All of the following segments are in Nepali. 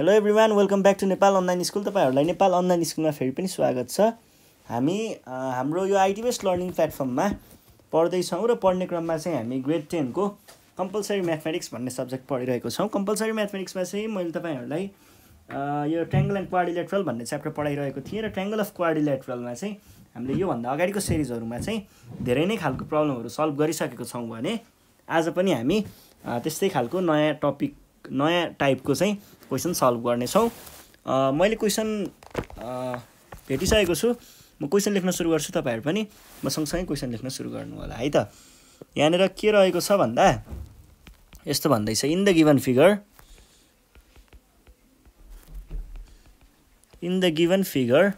Hello everyone welcome back to Nepal online school तपाईँहरूलाई नेपाल अनलाइन स्कुलमा फेरि पनि स्वागत छ हामी हाम्रो यो आइटी बेस्ट लर्निङ प्लेटफर्ममा पढ्दैछौँ र पढ्ने क्रममा चाहिँ हामी ग्रेड टेनको कम्पलसरी म्याथमेटिक्स भन्ने सब्जेक्ट पढिरहेको छौँ कम्पलसरी म्याथमेटिक्समा चाहिँ मैले तपाईँहरूलाई यो ट्रेङ्गल एन्ड क्वाडिलेट्रल भन्ने च्याप्टर पढाइरहेको थिएँ र ट्याङ्गल अफ क्वाडिलेट्रलमा चाहिँ हामीले योभन्दा अगाडिको सिरिजहरूमा चाहिँ धेरै नै खालको प्रब्लमहरू सल्भ गरिसकेको छौँ भने आज पनि हामी त्यस्तै खालको नयाँ टपिक नयाँ टाइपको चाहिँ क्वेसन सल्भ गर्नेछौँ मैले क्वेसन भेटिसकेको छु म क्वेसन लेख्न सुरु गर्छु तपाईँहरू पनि म सँगसँगै क्वेसन लेख्न सुरु गर्नु होला है त यहाँनिर के रहेको छ भन्दा यस्तो भन्दैछ in the given figure in the given figure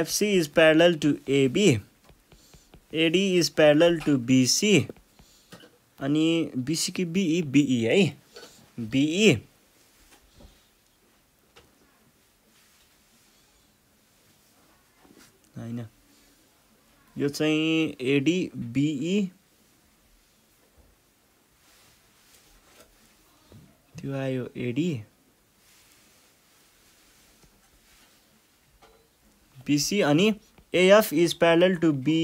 FC is parallel to AB AD is parallel to BC अनि बिसी कि बिई बिई है बिई e. होइन यो चाहिँ एडी बिई e. त्यो आयो एडी बिसी अनि AF is parallel to B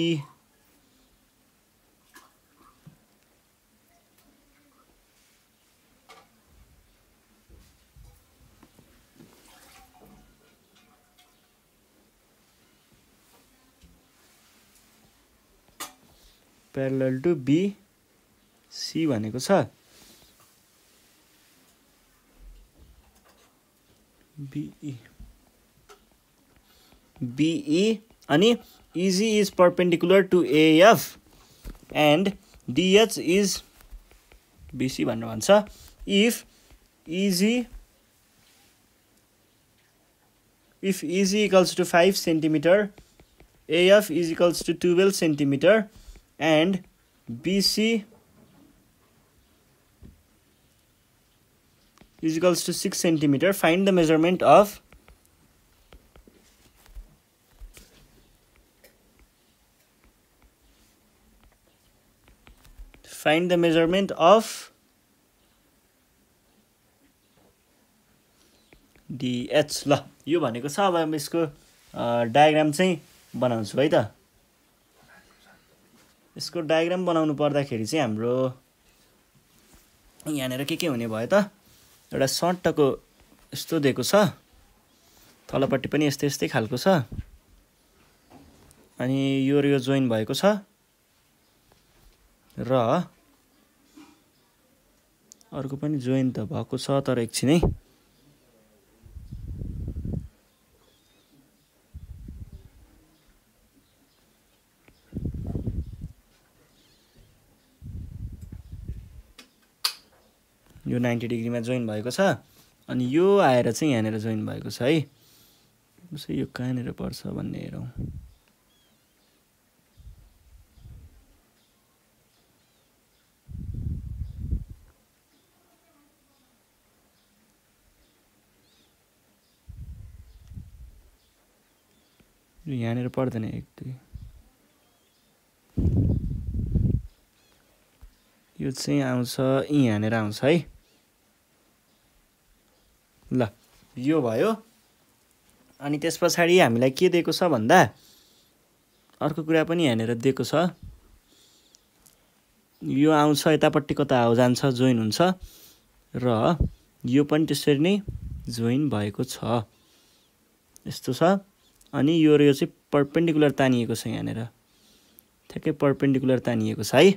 parallel to B C भनेको छ बिई बिई e। e अनि EG is perpendicular to AF and DH is BC भनेर भन्छ if EG if EG equals to five centimetre AF is equals to twelve centimetre and BC is equals to 6 cm. find the measurement of find the measurement of dh. ल यो भनेको छ अब यसको डायग्राम चाहिँ बनाउँछु है त यसको डायग्राम बनाउनु पर्दाखेरि चाहिँ हाम्रो यहाँनिर के के हुने भयो त एउटा सर्टको यस्तो दिएको छ तलपट्टि पनि यस्तै यस्तै खालको छ अनि यो यो जोइन भएको छ र अर्को पनि जोइन त भएको छ तर एकछिनै यो नाइन्टी डिग्रीमा जोइन भएको छ अनि यो आएर चाहिँ यहाँनिर जोइन भएको छ है उसो यो कहाँनिर पर्छ भन्ने हेरौँ यहाँनिर पर्दैन एक दुई यो चाहिँ आउँछ यहाँनिर आउँछ है ल यो भयो अनि त्यस पछाडि हामीलाई के दिएको छ भन्दा अर्को कुरा पनि यहाँनिर दिएको छ यो आउँछ यतापट्टि कता जान्छ जोइन हुन्छ र यो पनि त्यसरी नै जोइन भएको छ यस्तो छ अनि यो र यो चाहिँ पर्पेन्डिकुलर तानिएको छ यहाँनिर ठ्याक्कै पर्पेन्डिकुलर तानिएको छ है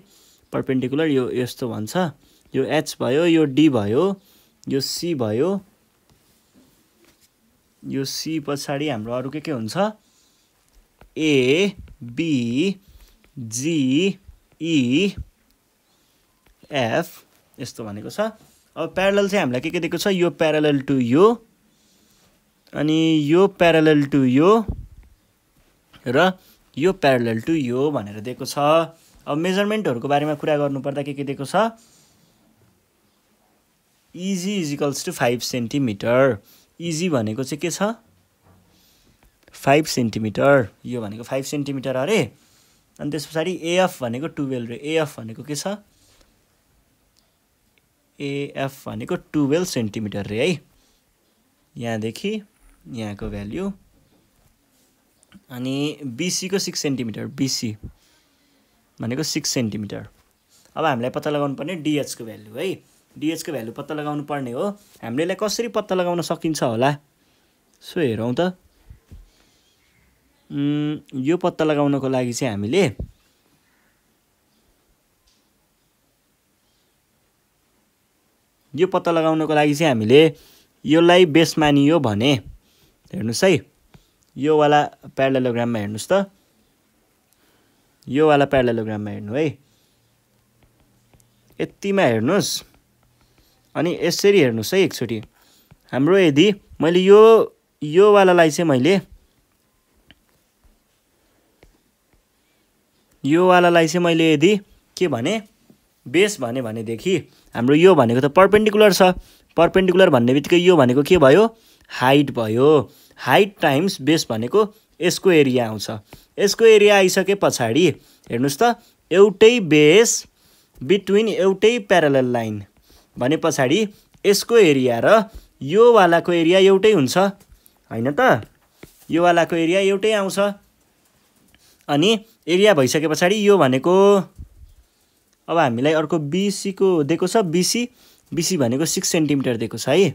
पर्पेन्डिकुलर यो यस्तो भन्छ यो एच भयो यो डी भयो यो सी भयो यो सी पछाडि हाम्रो अरू के के हुन्छ A B G E F यस्तो भनेको छ अब प्यारल चाहिँ हामीलाई के के दिएको छ यो प्यारल टु यो अनि यो प्यारल टु यो र यो प्यारल टु यो भनेर दिएको छ अब मेजरमेन्टहरूको बारेमा कुरा गर्नुपर्दा के के दिएको छ EG equals to five centimetre EG भनेको चाहिँ के छ फाइभ सेन्टिमिटर यो भनेको फाइभ सेन्टिमिटर अरे अनि त्यस पछाडि एएफ भनेको टुवेल्भ रे एएफ भनेको के छ एएफ भनेको टुवेल्भ सेन्टिमिटर रे है यहाँदेखि यहाँको भ्याल्यु अनि बिसीको सिक्स सेन्टिमिटर बिसी भनेको सिक्स सेन्टिमिटर अब हामीलाई पत्ता लगाउनु पर्ने डिएचको भ्याल्यु है डिएचको भ्यालु पत्ता लगाउनु पर्ने हो हामीले यसलाई कसरी पत्ता लगाउन सकिन्छ होला सो हेरौँ त यो पत्ता लगाउनको लागि चाहिँ हामीले यो पत्ता लगाउनको लागि चाहिँ हामीले यसलाई बेस मानियो भने हेर्नुहोस् है योवाला प्यारालोग्राममा हेर्नुहोस् त योवाला प्यारालोग्राममा हेर्नु है यतिमा हेर्नुहोस् अनि यसरी हेर्नुहोस् है एकचोटि हाम्रो यदि मैले यो योवालालाई चाहिँ मैले योवालालाई चाहिँ मैले यदि के भने बेस भने भनेदेखि हाम्रो यो भनेको त पर्पेन्डिकुलर छ पर्पेन्डिकुलर भन्ने बित्तिकै यो भनेको के भयो हाइट भयो हाइट टाइम्स बेस भनेको यसको एरिया आउँछ यसको एरिया आइसके पछाडि हेर्नुहोस् त एउटै बेस बिट्विन एउटै प्यारल लाइन भने पछाडि यसको एरिया र योवालाको एरिया एउटै हुन्छ होइन त योवालाको एरिया एउटै आउँछ अनि एरिया भइसके पछाडि यो भनेको अब हामीलाई अर्को बिसीको दिएको छ बिसी बिसी भनेको सिक्स सेन्टिमिटर दिएको छ है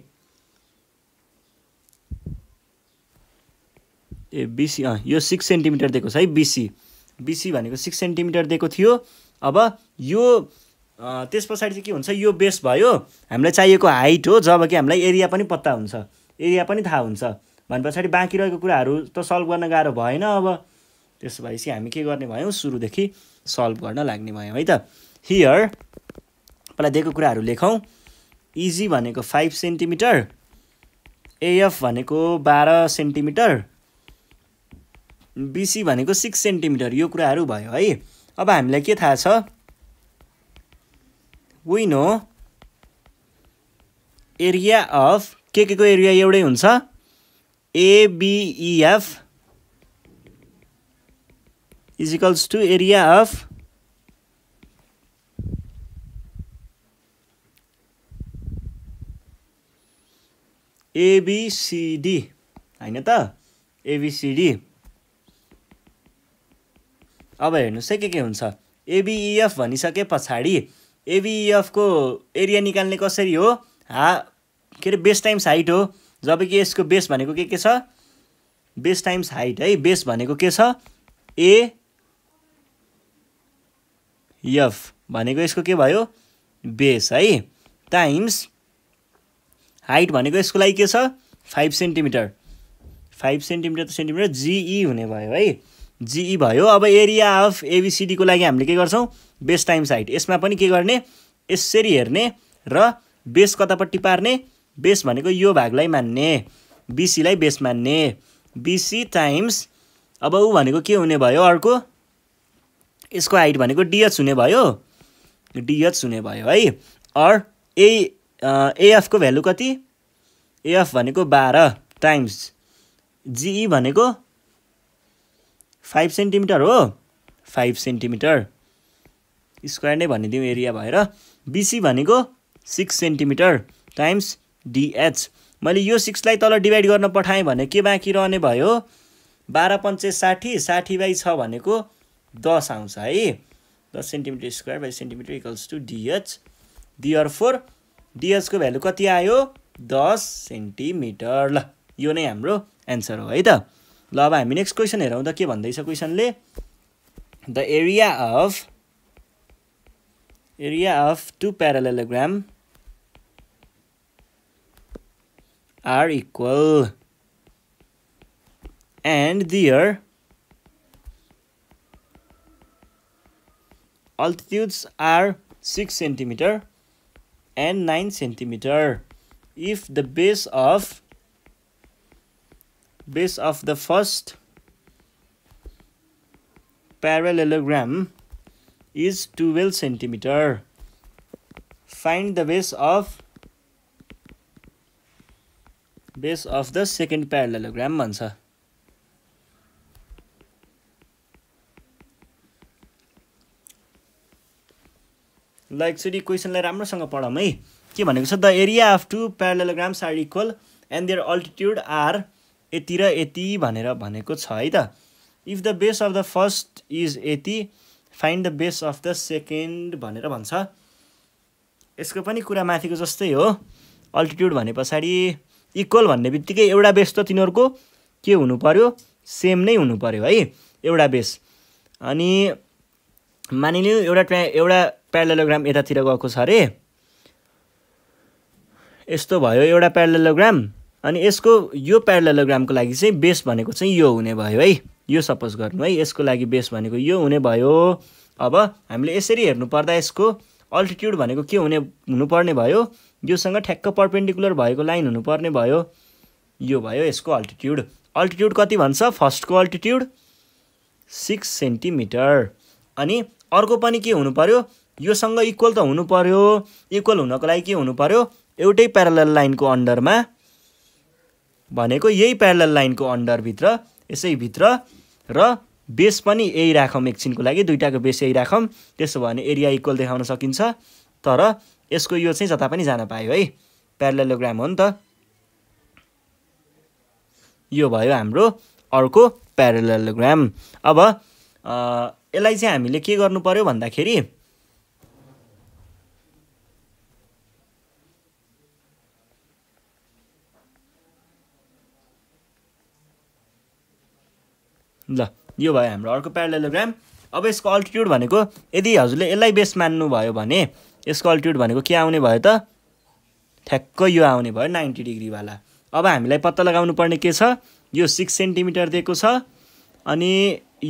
ए बिसी अँ यो सिक्स सेन्टिमिटर दिएको छ है बिसी बिसी भनेको सिक्स सेन्टिमिटर दिएको थियो अब यो त्यस पछाडि चाहिँ के हुन्छ यो बेस भयो हामीलाई चाहिएको हाइट हो जब कि हामीलाई एरिया पनि पत्ता हुन्छ एरिया पनि थाहा हुन्छ भने पछाडि बाँकी रहेको कुराहरू त सल्भ गर्न गाह्रो भएन अब त्यसो भएपछि हामी के गर्ने भयौँ सुरुदेखि सल्भ गर्न लाग्ने भयौँ है त हियर पहिला दिएको कुराहरू लेखौँ इजी भनेको फाइभ सेन्टिमिटर एएफ भनेको बाह्र सेन्टिमिटर बिसी भनेको सिक्स सेन्टिमिटर यो कुराहरू भयो है अब हामीलाई के थाहा छ वी नो एरिया अफ के के को एरिया एउटै हुन्छ ABEF is equals to area of ABCD होइन त एबिसिडी अब हेर्नुहोस् है के के हुन्छ एबिइएफ e, भनिसके पछाडि एबिएफको एरिया निकाल्ने कसरी हो हा के अरे बेस टाइम्स हाइट हो जबकि यसको बेस भनेको के के छ बेस टाइम्स हाइट है बेस भनेको के छ ए एफ भनेको यसको के भयो बेस है टाइम्स हाइट भनेको यसको लागि के छ फाइभ सेन्टिमिटर फाइभ सेन्टिमिटर त सेन्टिमिटर जिई हुने भयो है जिई e भयो अब एरिया अफ एबिसिडीको लागि हामीले के गर्छौँ बेस टाइम हाइट यसमा पनि के गर्ने यसरी हेर्ने र बेस कतापट्टि पार्ने बेस भनेको यो भागलाई मान्ने बिसीलाई बेस मान्ने बिसी टाइम्स अब ऊ भनेको के हुने भयो अर्को यसको हाइट भनेको डिएच हुने भयो डिएच हुने भयो है अर ए एएफको भ्यालु कति एएफ भनेको बाह्र टाइम्स जिई e भनेको फाइभ सेन्टिमिटर हो फाइभ सेन्टिमिटर स्क्वायर नै भनिदिउँ एरिया भएर बिसी भनेको सिक्स सेन्टिमिटर टाइम्स डिएच मैले यो सिक्सलाई तल डिभाइड गर्न पठाएँ भने के बाँकी रहने भयो बाह्र पन्चे साठी साठी बाई छ भनेको दस आउँछ है दस centimetre square by centimetre equals to DH DR four डिएचको भ्यालु कति आयो दस सेन्टिमिटर ल यो नै हाम्रो एन्सर हो है त ल अब हामी नेक्स्ट क्वेसन हेरौँ त के भन्दैछ क्वेसनले the area of area of two parallelogram are equal and their altitudes are 6 centimeter and 9 centimeter if the base of base of the first parallelogram is 12 centimeter. Find the base of base of the second parallelogram भन्छ ल एकचोटि क्वेसनलाई राम्रोसँग पढौँ है के भनेको छ the area of two parallelograms are equal and their altitude are यति र यति भनेर भनेको छ है त if the base of the first is यति find the base of the second भनेर भन्छ यसको पनि कुरा माथिको जस्तै हो अल्टिट्युड भने पछाडि इक्वल भन्ने बित्तिकै एउटा बेस त तिनीहरूको के हुनु पऱ्यो सेम नै हुनु पऱ्यो है एउटा बेस अनि मानिलिउँ एउटा ट्रा एउटा प्यारालोग्राम यतातिर गएको छ अरे यस्तो भयो एउटा प्यारालोग्राम अनि यसको यो प्यारालोग्रामको लागि चाहिँ बेस भनेको चाहिँ यो हुने भयो है यो सपोज गर्नु है यसको लागि बेस भनेको यो हुने भयो अब हामीले यसरी हेर्नु पर्दा यसको अल्टिट्युड भनेको के हुने हुनुपर्ने भयो योसँग ठ्याक्क पर्पेन्डिकुलर भएको लाइन हुनुपर्ने भयो यो भयो यसको अल्टिट्युड अल्टिट्युड कति भन्छ फर्स्टको अल्टिट्युड सिक्स सेन्टिमिटर अनि अर्को पनि के हुनु पऱ्यो योसँग इक्वल त हुनु पऱ्यो इक्वल हुनको लागि के हुनु पऱ्यो एउटै प्यारल लाइनको अन्डरमा भनेको यही प्यारल लाइनको अन्डरभित्र यसैभित्र र बेस पनि यही राखौँ एकछिनको लागि दुइटाको बेस यही राखौँ त्यसो भने एरिया इक्वल देखाउन सकिन्छ तर यसको यो चाहिँ जता पनि जान पायो है प्यारलेलोग्राम हो नि त यो भयो हाम्रो अर्को प्यारलेलोग्राम अब यसलाई चाहिँ हामीले के गर्नु पऱ्यो भन्दाखेरि ल यो भयो हाम्रो अर्को प्यारालेलोग्राम अब यसको अल्टिट्युड भनेको यदि हजुरले यसलाई बेस मान्नुभयो भने यसको अल्टिट्युड भनेको के आउने भयो त ठ्याक्कै यो आउने भयो नाइन्टी डिग्रीवाला अब हामीलाई पत्ता लगाउनु पर्ने के छ यो सिक्स सेन्टिमिटर दिएको छ अनि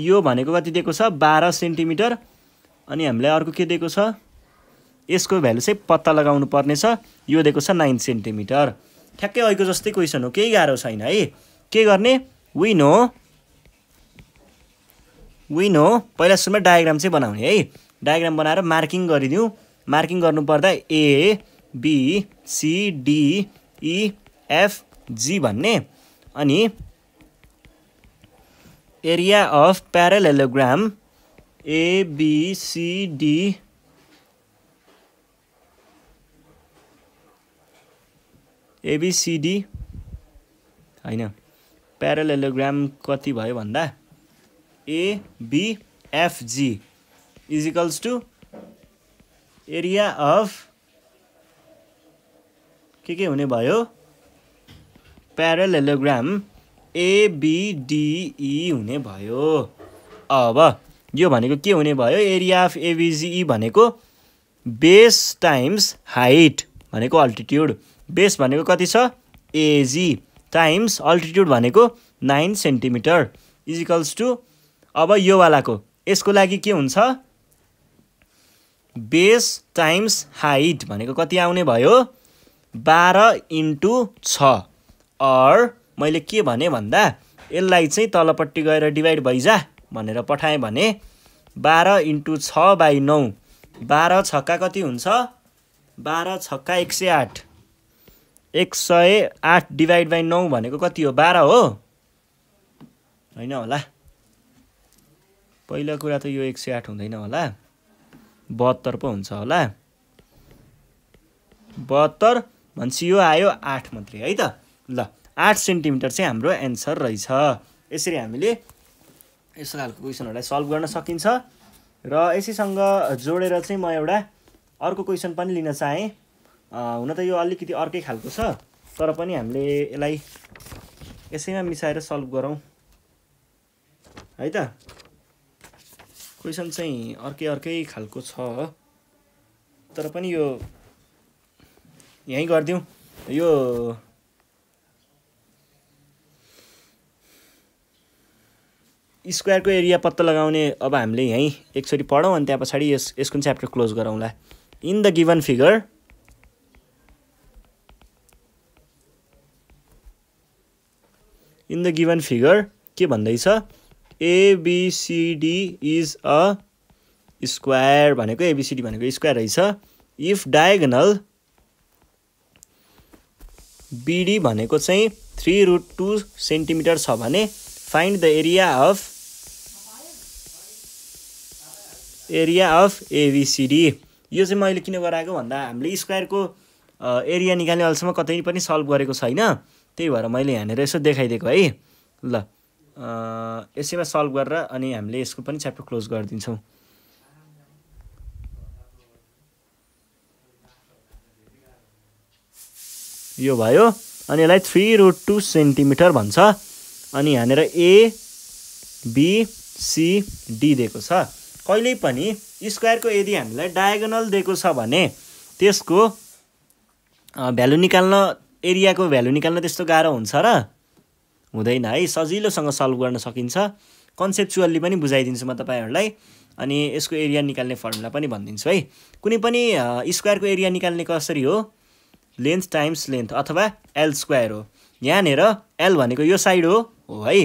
यो भनेको कति दिएको छ बाह्र सेन्टिमिटर अनि हामीलाई अर्को के दिएको छ यसको भ्यालु चाहिँ पत्ता लगाउनु पर्ने छ यो दिएको छ नाइन सेन्टिमिटर ठ्याक्कै अहिलेको जस्तै क्वेसन हो केही गाह्रो छैन है के गर्ने विन हो विन हो पहिला सुरुमा डायग्राम चाहिँ बनाउने है डायग्राम बनाएर मार्किङ गरिदिउँ मार्किङ गर्नुपर्दा A B C D E F G भन्ने अनि area of parallelogram ABCD ABCD होइन प्यारालेलोग्राम कति भयो भन्दा ABFG is equals to area of के के हुने भयो प्यारल एबिडिई e हुने भयो अब यो भनेको के हुने भयो एरिया अफ एबिजिई भनेको बेस टाइम्स हाइट भनेको अल्टिट्युड बेस भनेको कति छ एजी टाइम्स अल्टिट्युड भनेको नाइन सेन्टिमिटर इजिकल्स टु अब योवालाको यसको लागि के हुन्छ बेस टाइम्स हाइट भनेको कति आउने भयो बाह्र इन्टु छ अर मैले के भने भन्दा यसलाई चाहिँ तलपट्टि गएर डिभाइड भइजा भनेर पठाएँ भने बाह्र इन्टु छ बाई नौ बाह्र छक्का कति हुन्छ बाह्र छक्का एक सय आठ एक सय आठ डिभाइड बाई नौ भनेको कति हो बाह्र हो होइन होला पहिलो कुरा त यो एक सय आठ हुँदैन होला बहत्तर पो हुन्छ होला बहत्तर भनेपछि यो आयो आठ मात्रै है त ल आठ सेन्टिमिटर चाहिँ हाम्रो एन्सर रहेछ यसरी हामीले यस्तो खालको क्वेसनहरूलाई सल्भ गर्न सकिन्छ र यसैसँग जोडेर चाहिँ म एउटा अर्को क्वेसन पनि लिन चाहेँ हुन त यो अलिकति अर्कै खालको छ तर पनि हामीले यसलाई यसैमा मिसाएर सल्भ गरौँ है त क्वेसन चाहिँ अर्कै अर्कै खालको छ तर पनि यो यहीँ गरिदिउँ यो स्क्वायरको एरिया पत्ता लगाउने अब हामीले यहीँ एकचोटि पढौँ अनि त्यहाँ पछाडि यस यसको च्याप्टर क्लोज गरौँला in the given figure in the given figure के भन्दैछ एबिसिडी इज अ स्क्वायर भनेको एबिसिडी भनेको स्क्वायर रहेछ इफ डायगोनल बिडी भनेको चाहिँ थ्री रुट टू सेन्टिमिटर छ भने find the area of area of ABCD यो चाहिँ मैले किन गराएको भन्दा हामीले स्क्वायरको एरिया निकाल्ने अहिलेसम्म कतै पनि सल्भ गरेको छैन त्यही भएर मैले यहाँनिर यसो देखाइदिएको है ल यसैमा सल्भ गरेर अनि हामीले यसको पनि च्याप्टर क्लोज गरिदिन्छौँ यो भयो अनि यसलाई थ्री रुट टू सेन्टिमिटर भन्छ अनि यहाँनिर ए बी सी डी दिएको छ कहिल्यै पनि स्क्वायरको यदि हामीलाई डायगोनल दिएको छ भने त्यसको भ्यालु निकाल्न एरियाको भ्यालु निकाल्न त्यस्तो गाह्रो हुन्छ र हुँदैन है सजिलोसँग सल्भ गर्न सकिन्छ कन्सेप्चुअल्ली पनि बुझाइदिन्छु म तपाईँहरूलाई अनि यसको एरिया निकाल्ने फर्मुला पनि भनिदिन्छु है कुनै पनि स्क्वायरको एरिया निकाल्ने कसरी हो लेन्थ टाइम्स लेन्थ अथवा एल स्क्वायर हो यहाँनिर एल भनेको यो साइड हो हो है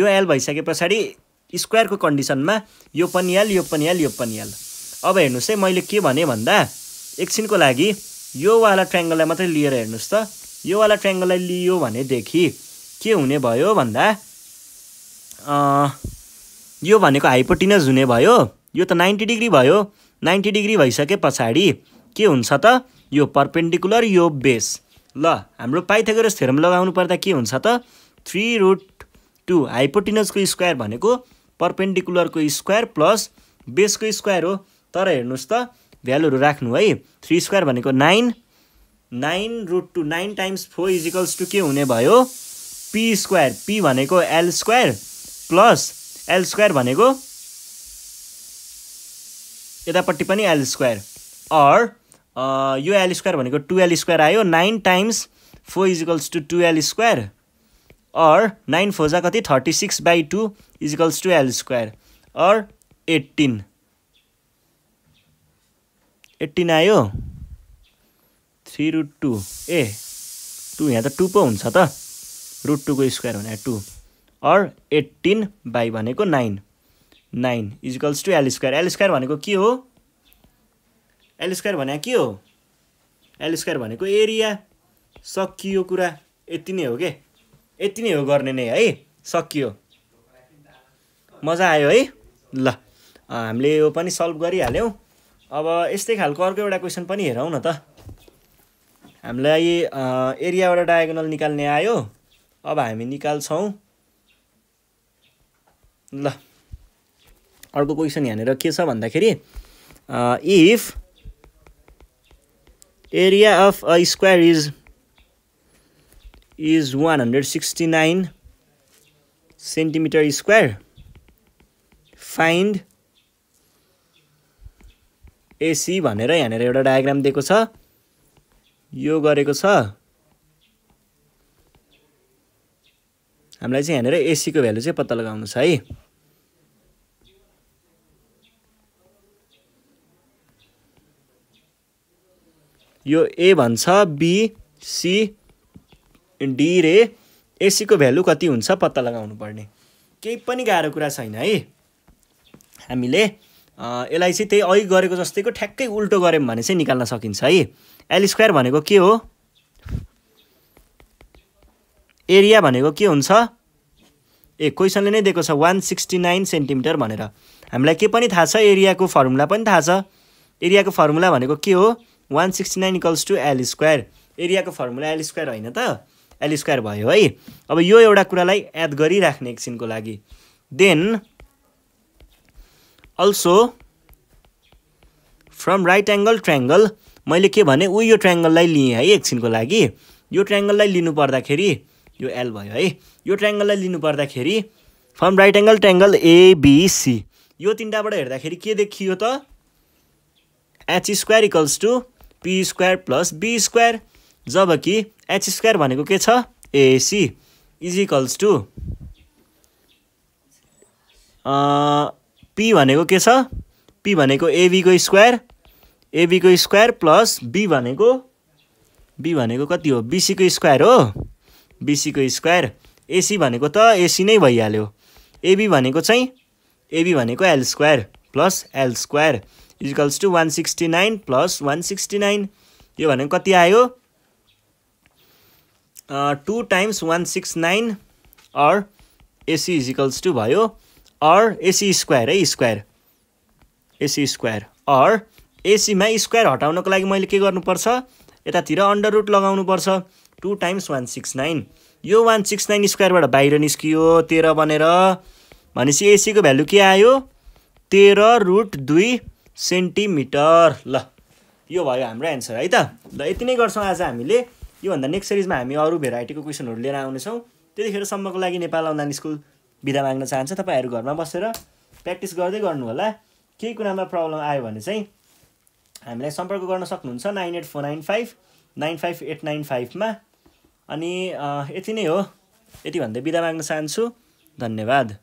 यो एल भइसके पछाडि स्क्वायरको कन्डिसनमा यो पनि एल यो पनि एल यो पनि एल अब हेर्नुहोस् है मैले के भने भन्दा एकछिनको लागि योवाला ट्रेङ्गललाई मात्रै लिएर हेर्नुहोस् त योवाला ट्रेङ्गललाई लियो भनेदेखि के हुने भयो भन्दा यो भनेको हाइपोटिनस हुने भयो यो त नाइन्टी डिग्री भयो नाइन्टी डिग्री भइसके पछाडि के हुन्छ त यो पर्पेन्डिकुलर यो बेस ल हाम्रो पाइथागोरस थ्योरम लगाउनु पर्दा के हुन्छ त थ्री रुट टू हाइपोटिनसको स्क्वायर भनेको पर्पेन्डिकुलरको स्क्वायर प्लस बेसको स्क्वायर हो तर हेर्नुहोस् त भ्यालुहरू राख्नु है थ्री स्क्वायर भनेको nine nine root two nine times four equals to के हुने भयो पी स्क्वायर पी भनेको L square plus L square भनेको यतापट्टि पनि एल स्क्वायर अर यो एल स्क्वायर भनेको टु एल स्क्वायर आयो nine times four equals to two L square or nine फोजा कति thirty six by two equals to L square or eighteen eighteen आयो three root two a two यहाँ त टु पो हुन्छ त रुट टूको स्क्वायर भनेको टू अर एट्टिन बाई भनेको nine nine equals to L square L square भनेको के हो एल स्क्वायर भने के हो एल स्क्वायर भनेको एरिया सकियो कुरा यति नै हो के यति नै हो गर्ने नै है सकियो मजा आयो है ल हामीले यो पनि सल्भ गरिहाल्यौँ अब यस्तै खालको अर्को एउटा क्वेसन पनि हेरौँ न त हामीलाई एरियाबाट डायगोनल निकाल्ने आयो अब हामी निकाल्छौँ ल अर्को क्वेसन यहाँनिर के छ भन्दाखेरि if area of a square is is one hundred sixty nine centimetre square find AC भनेर यहाँनिर एउटा डायग्राम दिएको छ यो गरेको छ हामीलाई चाहिँ यहाँनिर एसीको भ्यालु चाहिँ पत्ता लगाउनु छ है यो ए भन्छ बी सी डी रे एसीको भ्यालु कति हुन्छ पत्ता लगाउनु पर्ने केही पनि गाह्रो कुरा छैन है हामीले यसलाई चाहिँ त्यही अघि गरेको जस्तैको ठ्याक्कै उल्टो गऱ्यौँ भने चाहिँ निकाल्न सकिन्छ है एल स्क्वायर भनेको के हो एरिया भनेको के हुन्छ ए क्वेसनले नै दिएको छ वान सिक्सटी नाइन सेन्टिमिटर भनेर हामीलाई के पनि थाहा छ एरियाको फर्मुला पनि थाहा छ एरियाको फर्मुला भनेको के हो one sixty nine equals to L square एरियाको फर्मुला एल स्क्वायर होइन त एल स्क्वायर भयो है अब यो एउटा कुरालाई याद गरिराख्ने एकछिनको लागि then also from right angle triangle मैले के भने ऊ यो ट्रायङ्गललाई लिएँ है एकछिनको लागि यो ट्राङ्गललाई लिनु पर्दाखेरि यो एल भयो है यो लिनु पर्दाखेरि from right angle triangle ABC यो तिनवटाबाट हेर्दाखेरि के देखियो त H square equals to P square plus B square जबकि एच स्क्वायर भनेको के छ AC is equals to P भनेको के छ पी भनेको एबीको स्क्वायर एबीको स्क्वायर प्लस बी भनेको बी भनेको कति हो बिसीको स्क्वायर हो बिसीको स्क्वायर एसी भनेको त एसी नै भइहाल्यो एबी भनेको चाहिँ एबी भनेको L square plus L square equals to one sixty nine plus one sixty nine यो भनेको कति आयो two times one six nine or AC equals to भयो अर एसी स्क्वायर है स्क्वायर एसी स्क्वायर अर एसीमा स्क्वायर हटाउनको लागि मैले के गर्नुपर्छ यतातिर अन्डर रुट लगाउनुपर्छ two times one six nine यो वान सिक्स नाइन स्क्वायरबाट बाहिर निस्कियो तेह्र बनेर भनेपछि एसीको भ्यालु के आयो तेह्र रुट दुई सेन्टिमिटर ल यो भयो हाम्रो एन्सर है त ल यति नै गर्छौँ आज हामीले योभन्दा नेक्स्ट सिरिजमा हामी अरू भेराइटीको क्वेसनहरू लिएर आउनेछौँ त्यतिखेरसम्मको लागि नेपाल अनलाइन स्कुल बिदा माग्न चाहन्छ तपाईँहरू घरमा बसेर प्र्याक्टिस गर्दै गर्नु होला केही कुरामा प्रब्लम आयो भने चाहिँ हामीलाई सम्पर्क गर्न सक्नुहुन्छ nine eight four nine five nine five eight nine फाइभमा अनि यति नै हो यति भन्दै बिदा माग्न चाहन्छु धन्यवाद